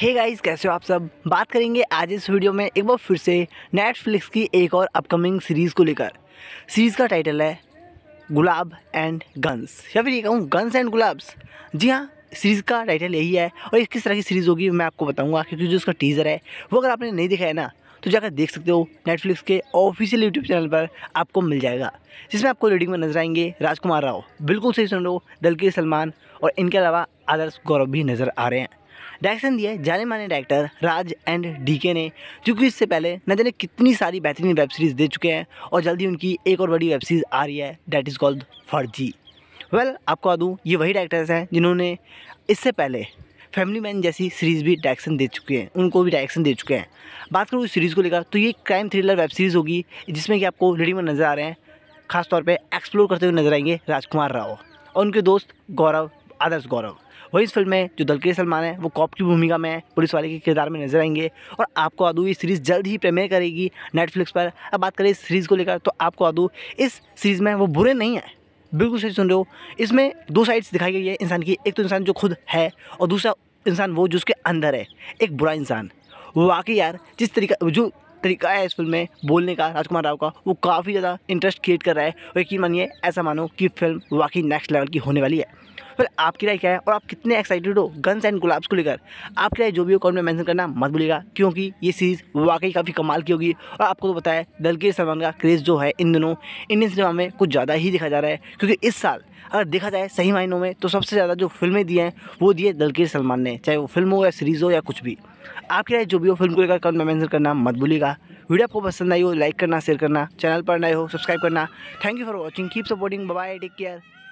hey guys कैसे हो आप सब बात करेंगे आज इस वीडियो में एक बार फिर से नेटफ्लिक्स की एक और अपकमिंग सीरीज़ को लेकर सीरीज़ का टाइटल है गुलाब एंड गन्स या फिर ये कहूँ गन्स एंड गुलाब्स जी हाँ सीरीज़ का टाइटल यही है और किस तरह की सीरीज़ होगी मैं आपको बताऊँगा क्योंकि जो उसका टीज़र है वो अगर आपने नहीं दिखाया ना तो जाकर देख सकते हो नेटफ्लिक्स के ऑफिशियल यूट्यूब चैनल पर आपको मिल जाएगा जिसमें आपको रीडिंग में नजर आएंगे राजकुमार राव बिल्कुल सही सुन लो दलकी सलमान और इनके अलावा आदर्श गौरव भी नज़र आ रहे हैं डायरेक्शन दिया है जाने माने डायरेक्टर राज एंड डीके ने जो कि इससे पहले न जाने कितनी सारी बेहतरीन वेब सीरीज़ दे चुके हैं और जल्दी उनकी एक और बड़ी वेब सीरीज़ आ रही है that is called Farzi well आपको दूँ ये वही डायरेक्टर्स हैं जिन्होंने इससे पहले फैमिली मैन जैसी सीरीज़ भी डायरेक्शन दे चुके हैं उनको भी डायरेक्शन दे चुके हैं बात करूँ इस सीरीज़ को लेकर तो ये क्राइम थ्रिलर वेब सीरीज़ होगी जिसमें कि आपको रेडीमेड नज़र आ रहे हैं खासतौर पर एक्सप्लोर करते हुए नजर आएंगे राजकुमार राव और उनके दोस्त गौरव आदर्श गौरव वही इस फिल्म में जो दलके सलमान है वो कॉप की भूमिका में है पुलिस वाले के किरदार में नजर आएंगे और आपको आदू ये सीरीज़ जल्द ही प्रेमियर करेगी नेटफ्लिक्स पर अब बात करें इस सीरीज़ को लेकर तो आपको आदू इस सीरीज़ में वो बुरे नहीं हैं बिल्कुल सही सुन रहे हो इसमें दो साइड्स दिखाई गई है इंसान की एक तो इंसान जो खुद है और दूसरा इंसान वो जिसके अंदर है एक बुरा इंसान वाकई यार जिस तरीका जो तरीका है इस फिल्म में बोलने का राजकुमार राव का वो काफ़ी ज़्यादा इंटरेस्ट क्रिएट कर रहा है और यकीन मानिए ऐसा मानो कि फिल्म वाकई नेक्स्ट लेवल की होने वाली है पर आपकी राय क्या है और आप कितने एक्साइटेड हो गन्स एंड गुलाब्स को लेकर आपकी राय जो भी हो कॉमेंट में मैंशन करना मत भूलिएगा क्योंकि ये सीरीज़ वाकई काफ़ी कमाल की होगी और आपको तो पता है दलगीर सलमान का क्रेज़ जो है इन दिनों इंडियन सिनेमा में कुछ ज़्यादा ही देखा जा रहा है क्योंकि इस साल अगर देखा जाए सही मायनों में तो सबसे ज़्यादा जो फिल्में दी हैं वो दिए है सलमान ने चाहे वो फिल्म हो या सीरीज़ हो या कुछ भी आपकी राय जो भी हो फिल्म को लेकर कमेंट में मैंसन करना मत भूलिएगा वीडियो आपको पसंद आई हो लाइक करना शेयर करना चैनल पर नए हो सब्सक्राइब करना thank you for watching keep supporting bye take care